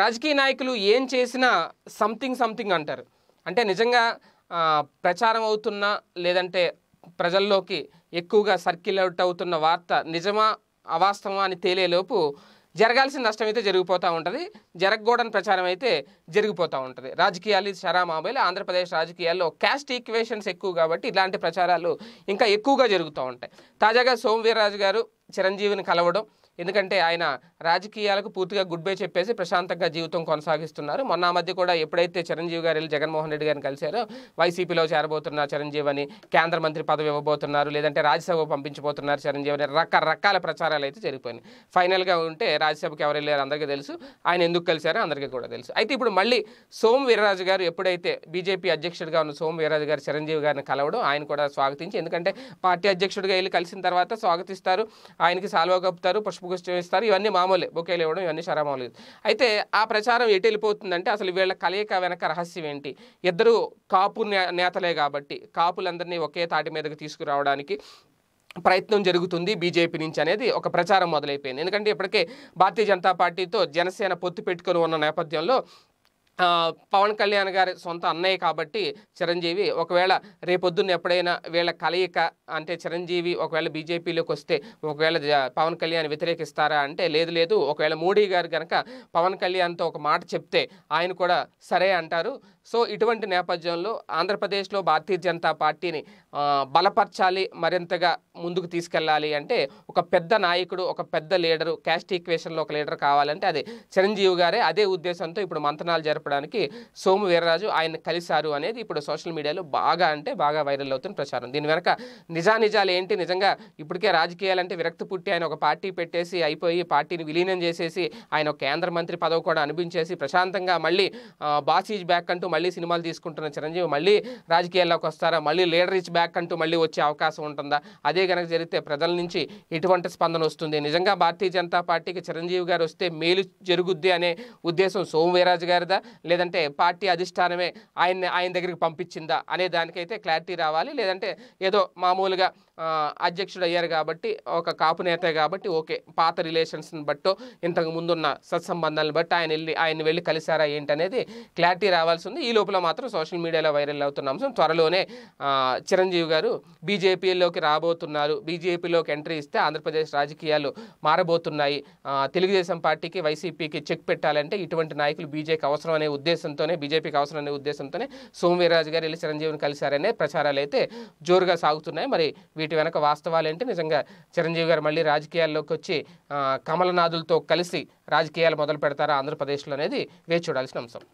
రాజకీయ నాయకులు ఏం చేసినా సంథింగ్ సంథింగ్ అంటారు అంటే నిజంగా ప్రచారం అవుతున్న లేదంటే ప్రజల్లోకి ఎక్కువగా సర్కిల్ అవుట్ అవుతున్న వార్త నిజమా అవాస్తవమా అని తేలేలోపు జరగాల్సిన నష్టం అయితే జరిగిపోతూ ఉంటుంది జరగకూడని ప్రచారం అయితే జరిగిపోతూ ఉంటుంది రాజకీయాలు శరామాబైలు ఆంధ్రప్రదేశ్ రాజకీయాల్లో క్యాస్ట్ ఈక్వేషన్స్ ఎక్కువ కాబట్టి ఇలాంటి ప్రచారాలు ఇంకా ఎక్కువగా జరుగుతూ ఉంటాయి తాజాగా సోమవీర్రాజు గారు చిరంజీవిని కలవడం ఎందుకంటే ఆయన రాజకీయాలకు పూర్తిగా గుడ్ బై చెప్పేసి ప్రశాంతంగా జీవితం కొనసాగిస్తున్నారు మొన్న మధ్య కూడా ఎప్పుడైతే చిరంజీవి గారు వెళ్ళి జగన్మోహన్ రెడ్డి గారిని కలిశారో వైసీపీలో చేరబోతున్న చిరంజీవి అని కేంద్ర మంత్రి పదవి ఇవ్వబోతున్నారు లేదంటే రాజ్యసభ పంపించబోతున్నారు చిరంజీవి అని రకరకాల ప్రచారాలు అయితే జరిగిపోయినాయి ఫైనల్గా ఉంటే రాజ్యసభకి ఎవరు వెళ్ళారు అందరికీ తెలుసు ఆయన ఎందుకు కలిశారో అందరికీ కూడా తెలుసు అయితే ఇప్పుడు మళ్ళీ సోమ వీరరాజు గారు ఎప్పుడైతే బీజేపీ అధ్యక్షుడిగా ఉన్న సోమ వీరరాజు గారు చిరంజీవి గారిని కలవడం ఆయన కూడా స్వాగతించి ఎందుకంటే పార్టీ అధ్యక్షుడిగా వెళ్ళి కలిసిన తర్వాత స్వాగతిస్తారు ఆయనకి సాల్వా కప్పుతారు పుష్పగుష్టం ఇస్తారు ఇవన్నీ మామూలే బొకేలు ఇవ్వడం ఇవన్నీ షరామామూలు అయితే ఆ ప్రచారం ఎటు వెళ్ళిపోతుందంటే అసలు వీళ్ళ కలయిక వెనక రహస్యం ఏంటి ఇద్దరు కాపు నేతలే కాబట్టి కాపులందరినీ ఒకే తాటి మీదకి తీసుకురావడానికి ప్రయత్నం జరుగుతుంది బీజేపీ నుంచి అనేది ఒక ప్రచారం మొదలైపోయింది ఎందుకంటే ఇప్పటికే భారతీయ జనతా పార్టీతో జనసేన పొత్తు పెట్టుకొని ఉన్న నేపథ్యంలో పవన్ కళ్యాణ్ గారి సొంత అన్నయ్య కాబట్టి చిరంజీవి ఒకవేళ రేపొద్దున్న ఎప్పుడైనా వీళ్ళ కలయిక అంటే చిరంజీవి ఒకవేళ బీజేపీలోకి వస్తే ఒకవేళ పవన్ కళ్యాణ్ వ్యతిరేకిస్తారా అంటే లేదు లేదు ఒకవేళ మోడీ గారు కనుక పవన్ కళ్యాణ్తో ఒక మాట చెప్తే ఆయన కూడా సరే అంటారు సో ఇటువంటి నేపథ్యంలో ఆంధ్రప్రదేశ్లో భారతీయ జనతా పార్టీని బలపరచాలి మరింతగా ముందుకు తీసుకెళ్ళాలి అంటే ఒక పెద్ద నాయకుడు ఒక పెద్ద లీడరు క్యాస్ట్ ఈక్వేషన్లో ఒక లీడర్ కావాలంటే అది చిరంజీవి గారే అదే ఉద్దేశంతో ఇప్పుడు మంతనాలు జరుపు చెప్పడానికి సోము వీరరాజు ఆయన కలిశారు అనేది ఇప్పుడు సోషల్ మీడియాలో బాగా అంటే బాగా వైరల్ అవుతున్న ప్రచారం దీని వెనక నిజానిజాలు ఏంటి నిజంగా ఇప్పటికే రాజకీయాలంటే విరక్తి పుట్టి ఆయన ఒక పార్టీ పెట్టేసి అయిపోయి పార్టీని విలీనం చేసేసి ఆయన కేంద్ర మంత్రి పదవి కూడా అనిపించేసి ప్రశాంతంగా మళ్ళీ బాసీజ్ బ్యాక్ అంటూ మళ్ళీ సినిమాలు తీసుకుంటున్న చిరంజీవి మళ్ళీ రాజకీయాల్లోకి వస్తారా మళ్ళీ లీడర్ ఇచ్ బ్యాక్ అంటూ మళ్ళీ వచ్చే అవకాశం ఉంటుందా అదే కనుక జరిగితే ప్రజల నుంచి ఎటువంటి స్పందన వస్తుంది నిజంగా భారతీయ జనతా పార్టీకి చిరంజీవి గారు వస్తే మేలు జరుగుద్ది అనే ఉద్దేశం సోమవీరాజు గారిదా లేదంటే పార్టీ అధిష్టానమే ఆయన్ని ఆయన దగ్గరికి పంపించిందా అనే దానికైతే క్లారిటీ రావాలి లేదంటే ఏదో మామూలుగా అధ్యక్షుడు అయ్యారు కాబట్టి ఒక కాపు నేత కాబట్టి ఓకే పాత రిలేషన్స్ని బట్టో ఇంతకు ముందున్న సత్సంబంధాలను బట్టి ఆయన వెళ్ళి ఆయన వెళ్ళి కలిసారా ఏంటనేది క్లారిటీ రావాల్సి ఉంది ఈ లోపల మాత్రం సోషల్ మీడియాలో వైరల్ అవుతున్న అంశం త్వరలోనే చిరంజీవి గారు బీజేపీలోకి రాబోతున్నారు బీజేపీలోకి ఎంట్రీ ఇస్తే ఆంధ్రప్రదేశ్ రాజకీయాలు మారబోతున్నాయి తెలుగుదేశం పార్టీకి వైసీపీకి చెక్ పెట్టాలంటే ఇటువంటి నాయకులు బీజేపీకి అవసరం అనే ఉద్దేశంతోనే బీజేపీకి అవసరం అనే ఉద్దేశంతోనే సోమవీర్రాజు గారు వెళ్ళి చిరంజీవిని కలిశారనే ప్రచారాలు అయితే జోరుగా సాగుతున్నాయి మరి వీటి వెనక వాస్తవాలు ఏంటి నిజంగా చిరంజీవి గారు మళ్ళీ రాజకీయాల్లోకి వచ్చి కమలనాథులతో కలిసి రాజకీయాలు మొదలు పెడతారా ఆంధ్రప్రదేశ్లో అనేది వేచి చూడాల్సిన అంశం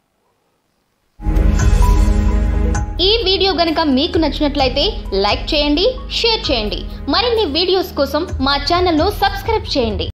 ఈ వీడియో గనక మీకు నచ్చినట్లయితే లైక్ చేయండి షేర్ చేయండి మరిన్ని వీడియోస్ కోసం మా ఛానల్ను సబ్స్క్రైబ్ చేయండి